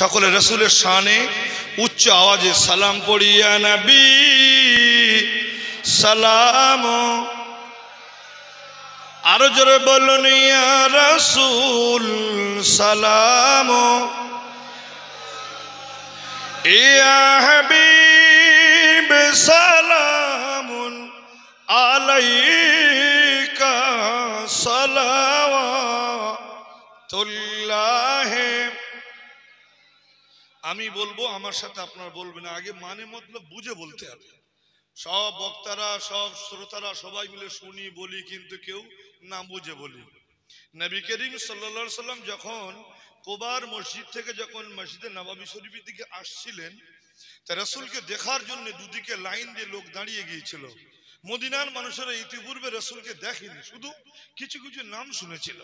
সকলে রসুলের শানে উচ্চ আওয়াজে সালাম পড়িয়া নবি সালাম আরো জোরে বলুন রসুল সালাম ইয়া হাবিব সালামুন আলাইকা সালাওয়াতুল্লাহ আমি বলবো আমার সাথে আপনারা বলবেন আগে মানে মতলব বুঝে বলতে হবে সব বক্তারা সব শ্রোতারা সবাই মিলে শুনি বলি কিন্তু কেউ না বুঝে বলি নবী করিম সাল্লা সাল্লাম যখন কোবার মসজিদ থেকে যখন মসজিদে নবাবী শরীফের দিকে আসছিলেন তা রসুলকে দেখার জন্য দুদিকে লাইন দিয়ে লোক দাঁড়িয়ে গিয়েছিল মদিনার মানুষেরা ইতিপূর্বে রসুলকে দেখেনি শুধু কিছু কিছু নাম শুনেছিল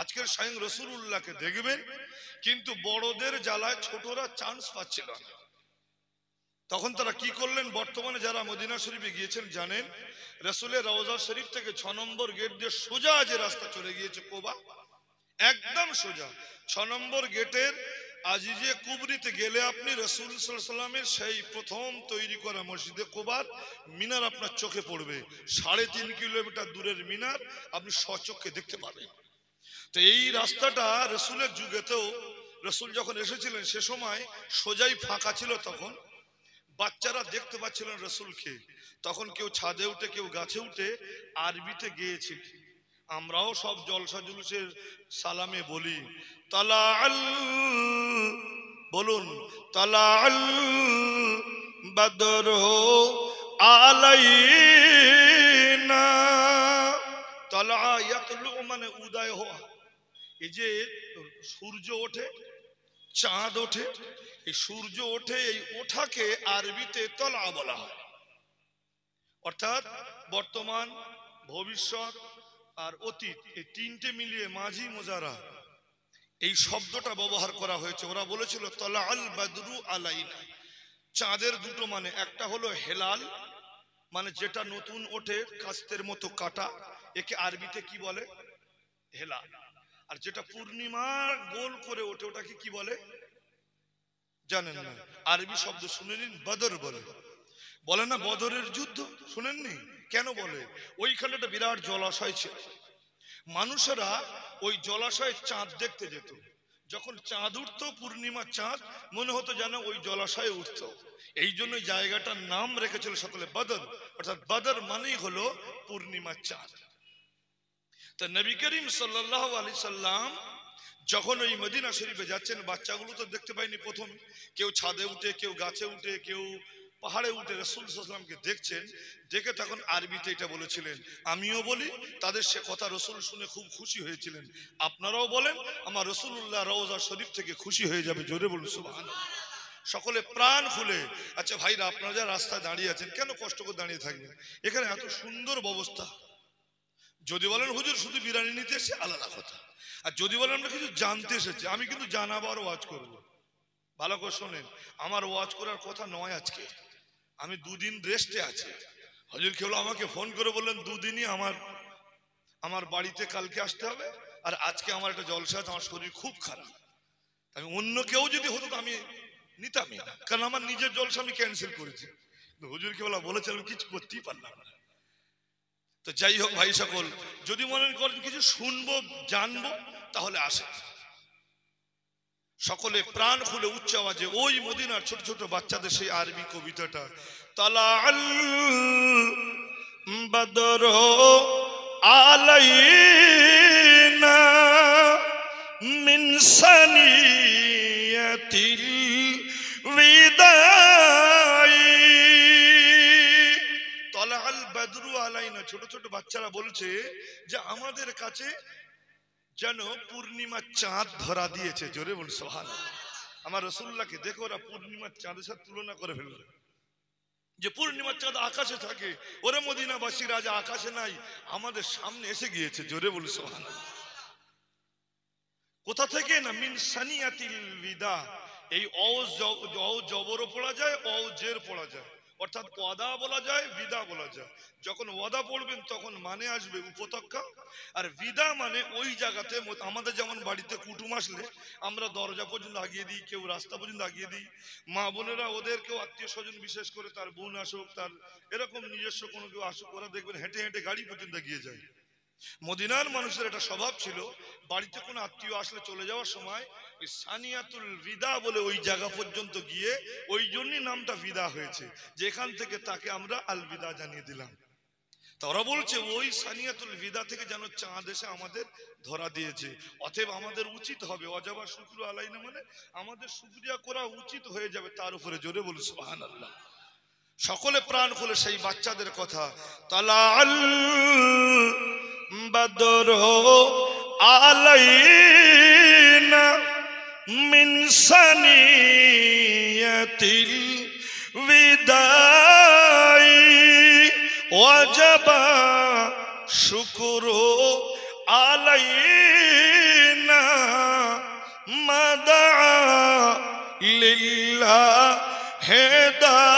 আজকের স্বয়ং রসুল্লাহকে দেখবেন কিন্তু বড়দের জ্বালায় ছোটরা চান্স পাচ্ছিল না তখন তারা কি করলেন বর্তমানে যারা মদিনা শরীফে গিয়েছেন জানেন রসুলের রওজা শরীফ থেকে ছ নম্বর গেট দিয়ে সোজা যে রাস্তা চলে গিয়েছে কোবা একদম সোজা ছ নম্বর গেটের আজিজে কুবরিতে গেলে আপনি রসুল সাল্লামের সেই প্রথম তৈরি করা মসজিদে কোবার মিনার আপনার চোখে পড়বে সাড়ে তিন কিলোমিটার দূরের মিনার আপনি সচক্ষে দেখতে পাবেন তো এই রাস্তাটা রসুলের যুগেতেও রসুল যখন এসেছিলেন সে সময় সোজাই ফাঁকা ছিল তখন বাচ্চারা দেখতে পাচ্ছিলেন রসুলকে তখন কেউ ছাদে উঠে কেউ গাছে উঠে আরবিতে গিয়েছে আমরাও সব জলসা জুলুসের সালামে বলি তালা আল বলুন তালা আল আলাই না তালা ইয়াতলু মানে উদয় হওয়া এই যে সূর্য ওঠে চাঁদ ওঠে এই সূর্য ওঠে এই ওঠাকে আরবিতে তলা বলা হয় অর্থাৎ বর্তমান ভবিষ্যৎ আর অতীত এই তিনটে মিলিয়ে মাঝি মোজারা এই শব্দটা ব্যবহার করা হয়েছে ওরা বলেছিল তলা আল বাদরু আলাইনা চাঁদের দুটো মানে একটা হলো হেলাল মানে যেটা নতুন ওঠে কাস্তের মতো কাটা একে আরবিতে কি বলে হেলাল আর যেটা পূর্ণিমার গোল করে ওঠে ওটাকে কি বলে জানেন না আরবি শব্দ শুনে নিন বদর বলে বলে না বদরের যুদ্ধ শুনেননি কেন বলে ওইখানে একটা বিরাট জলাশয় ছিল মানুষেরা ওই জলাশয়ে চাঁদ দেখতে যেত যখন চাঁদ উঠত পূর্ণিমা চাঁদ মনে হতো যেন ওই জলাশয়ে উঠত এই জন্য জায়গাটার নাম রেখেছিল সকলে বদর অর্থাৎ বদর মানেই হলো পূর্ণিমা চাঁদ তা নবী করিম সাল্লাহ আলি সাল্লাম যখন ওই মদিনা শরীফে যাচ্ছেন বাচ্চাগুলো তো দেখতে পাইনি প্রথম কেউ ছাদে উঠে কেউ গাছে উঠে কেউ পাহাড়ে উঠে রসুল সাল্লামকে দেখছেন দেখে তখন আরবিতে এটা বলেছিলেন আমিও বলি তাদের সে কথা রসুল শুনে খুব খুশি হয়েছিলেন আপনারাও বলেন আমার রসুল্লাহ রওজা শরীফ থেকে খুশি হয়ে যাবে জোরে বলুন সুবাহ সকলে প্রাণ খুলে আচ্ছা ভাইরা আপনারা যা রাস্তায় দাঁড়িয়ে আছেন কেন কষ্ট করে দাঁড়িয়ে থাকবেন এখানে এত সুন্দর ব্যবস্থা যদি বলেন হুজুর শুধু বিরিয়ানি নিতে এসে আলাদা কথা আর যদি বলেন আমরা কিছু জানতে এসেছি আমি কিন্তু জানাবার ওয়াজ করব ভালো করে শোনেন আমার ওয়াজ করার কথা নয় আজকে আমি দুদিন রেস্টে আছি হজুর কেউ আমাকে ফোন করে বললেন দুদিনই আমার আমার বাড়িতে কালকে আসতে হবে আর আজকে আমার একটা জলসা আছে আমার শরীর খুব খারাপ আমি অন্য কেউ যদি হতো আমি নিতামই না কারণ আমার নিজের জলসা আমি ক্যান্সেল করেছি হুজুরকে কেউ বলেছিলাম কিছু করতেই পারলাম না তো যাই হোক ভাই সকল যদি মনে করেন কিছু শুনবো জানবো তাহলে আসে সকলে প্রাণ খুলে উচ্চ আওয়াজে ওই মদিনার ছোট ছোট বাচ্চাদের সেই আরবি কবিতাটা তালাল বদর আলাইনা মিনসানিয়াতিল ছোট ছোট বাচ্চারা বলছে যে আমাদের কাছে যেন পূর্ণিমার চাঁদ ধরা দিয়েছে জোরে বল সোহান আমার রসুল্লাহকে দেখো ওরা পূর্ণিমার চাঁদের সাথে তুলনা করে ফেলবে যে পূর্ণিমার চাঁদ আকাশে থাকে ওরে মদিনাবাসী রাজা আকাশে নাই আমাদের সামনে এসে গিয়েছে জোরে বল সোহান কোথা থেকে না মিন সানিয়াতিল বিদা এই অ জবরও পড়া যায় অ জের পড়া যায় অর্থাৎ ওয়াদা বলা যায় বিদা বলা যায় যখন ওয়াদা পড়বেন তখন মানে আসবে উপত্যকা আর বিদা মানে ওই জায়গাতে আমাদের যেমন বাড়িতে কুটুম আসলে আমরা দরজা পর্যন্ত আগিয়ে দিই কেউ রাস্তা পর্যন্ত আগিয়ে দিই মা বোনেরা ওদেরকেও আত্মীয় স্বজন বিশেষ করে তার বোন আসুক তার এরকম নিজস্ব কোনো কেউ আসুক ওরা দেখবেন হেঁটে হেঁটে গাড়ি পর্যন্ত গিয়ে যায় মদিনার মানুষের একটা স্বভাব ছিল বাড়িতে কোনো আত্মীয় আসলে চলে যাওয়ার সময় সানিয়াতুল রিদা বলে ওই জায়গা পর্যন্ত গিয়ে ওই জন্যই নামটা ভিদা হয়েছে যেখান থেকে তাকে আমরা আলবিদা জানিয়ে দিলাম তারা বলছে ওই সানিয়াতুল ভিদা থেকে যেন চাঁদ এসে আমাদের ধরা দিয়েছে অতএব আমাদের উচিত হবে অজাবা শুক্র আলাইনা মানে আমাদের শুক্রিয়া করা উচিত হয়ে যাবে তার উপরে জোরে বলুন সুহান আল্লাহ সকলে প্রাণ খুলে সেই বাচ্চাদের কথা তালা بدر علينا من سنية الوداع وجب شكر علينا ما دعا لله داع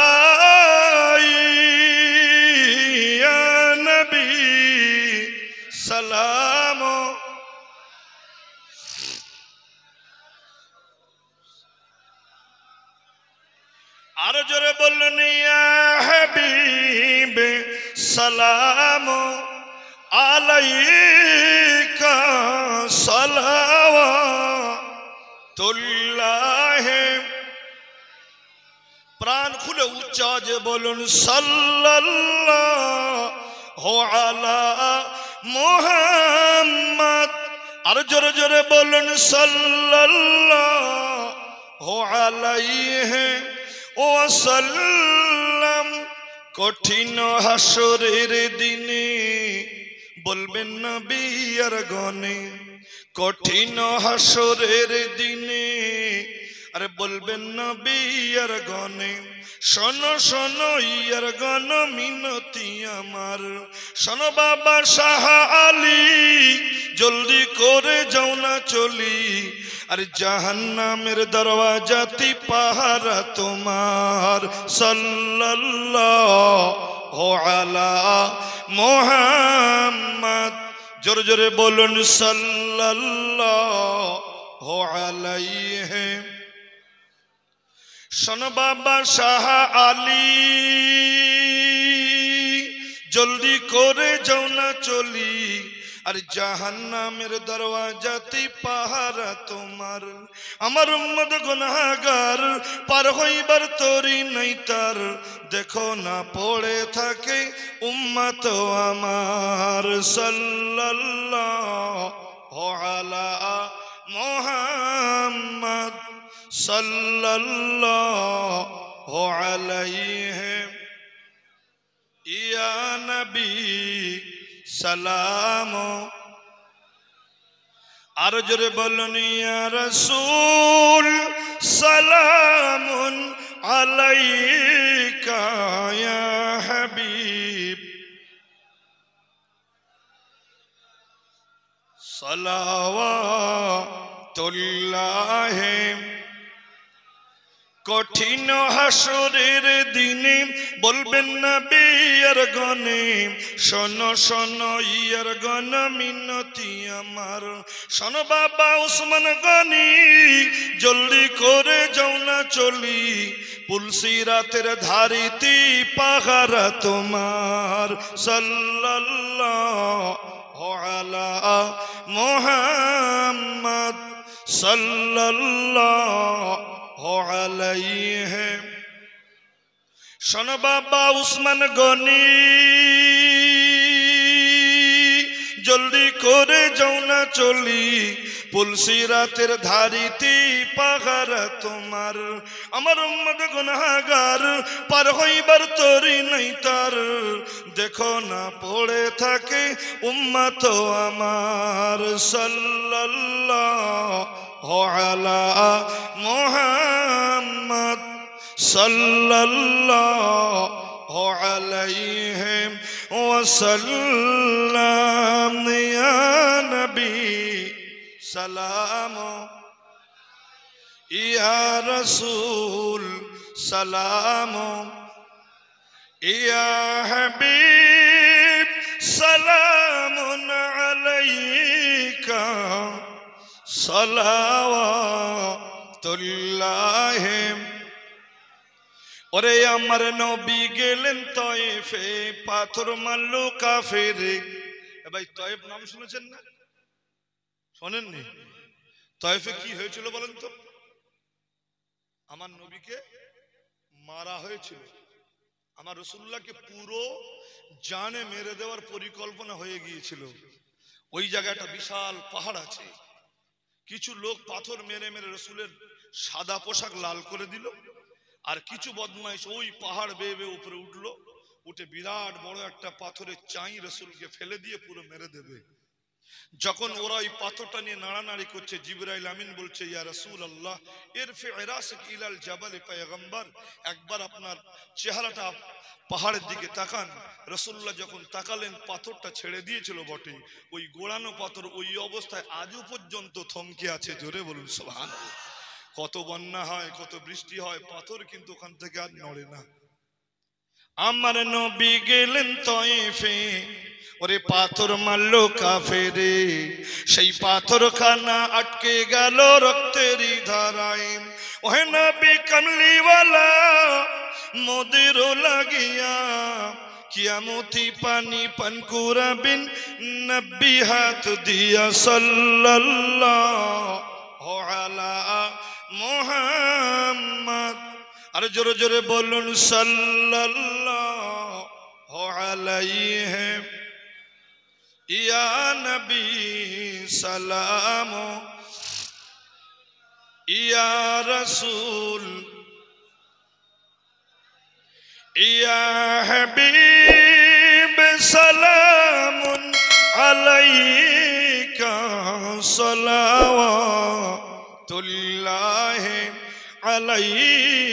عليك صلوات الله প্রাণ খুলে উচ্চাজ বলুন সাল্লাল্লাহু আলা মুহাম্মদ আর জোরে জোরে বলুন সাল্লাল্লাহু আলাইহি ওয়াসাল্লাম কঠিন হাসরের দিনে বলবেন না বিয়ার গনে কঠিন হাসরের দিনে আরে বলবেন না বিয়ার গনে শোন শোন ইয়ার গণ মিনতি আমার শোন বাবা শাহ আলী জলদি করে যাও না চলি আর জাহান্নামের দরওয়াজাতি পাহারা তোমার সাল্লাল্লাহ আলা মোহাম্মদ জোরে জোরে বলুন সাল্লাল্লাহ শোন বাবা শাহ আলী জলদি করে যাও না চলি আর জাহান্নামের দরওয়াজাতে পাহারা তোমার আমার উম্মত গুনাহগার পার হইবার তরি নাই তার দেখো না পড়ে থাকে উম্মত আমার সাল্লাল্লাহু আলা মোহাম্মদ সাল্লাল্লাহু আলাইহি ইয়া নবী السلام আর জোরে বলুন ইয়া রাসূল সালামুন আলাইকা ইয়া হাবিব সালাওয়াতুল্লাহি কঠিন হাসরের দিনে বলবেন না বিয়ার গনে শোন শোন ইয়ার গণ মিনতি আমার শন বাবা উসমান গনি জলদি করে যাও না চলি পুলসি রাতের ধারিতি পাহারা তোমার সাল্লাল্লাহ আলা মোহাম্মদ সাল্লাল্লাহ عليهم বাবা উসমান গনি জলদি করে যাও না চলি পুলসি রাতের ধারিতি পাহার তোমার আমার উম্মদ গুনাগার পার হইবার তরি নাই তার দেখো না পড়ে থাকে উম্মত আমার সাল্লাল্লাহ على محمد صلى الله عليه وسلم يا نبي سلام يا رسول سلام يا حبيب سلام عليك ওরে আমার নবী গেলেন তয়েফে পাথর মারলো ফেরে ভাই তয়েফ নাম শুনেছেন না শোনেননি তয়েফে কি হয়েছিল বলেন তো আমার নবীকে মারা হয়েছিল আমার রসুল্লাকে পুরো জানে মেরে দেওয়ার পরিকল্পনা হয়ে গিয়েছিল ওই জায়গাটা বিশাল পাহাড় আছে কিছু লোক পাথর মেরে মেরে রসুলের সাদা পোশাক লাল করে দিল আর কিছু বদমাইশ ওই পাহাড় বেয়ে বেয়ে উপরে উঠলো উঠে বিরাট বড় একটা পাথরের চাই রসুলকে ফেলে দিয়ে পুরো মেরে দেবে যখন ওরা ওই পাথরটা নিয়ে নাড়ানাড়ি করছে জিবরাইল আমিন বলছে ইয়া রাসুল আল্লাহ এর ফেরাসিক ইলাল জাবাল পায়গম্বর একবার আপনার চেহারাটা পাহাড়ের দিকে তাকান রসুল্লাহ যখন তাকালেন পাথরটা ছেড়ে দিয়েছিল বটে ওই গোড়ানো পাথর ওই অবস্থায় আজও পর্যন্ত থমকে আছে জোরে বলুন সোহান কত বন্যা হয় কত বৃষ্টি হয় পাথর কিন্তু ওখান থেকে আর নড়ে না আমার নবী গেলেন তয়েফে ওরে পাথর মারলো কাফেরে সেই পাথর খানা আটকে গেল রক্তেরই ধারায় ওহে নবী কামলিওয়ালা মোদেরও লাগিয়া কিয়ামতি পানি পান কুরাবিন নব্বি হাত দিয়া সাল্লাল্লাহ আলা মোহাম্মদ আর জোরে জোরে বলুন সাল্লাল্লাহ আলাইহি يا نبي سلام يا رسول يا حبيب سلام عليك صلوات الله عليك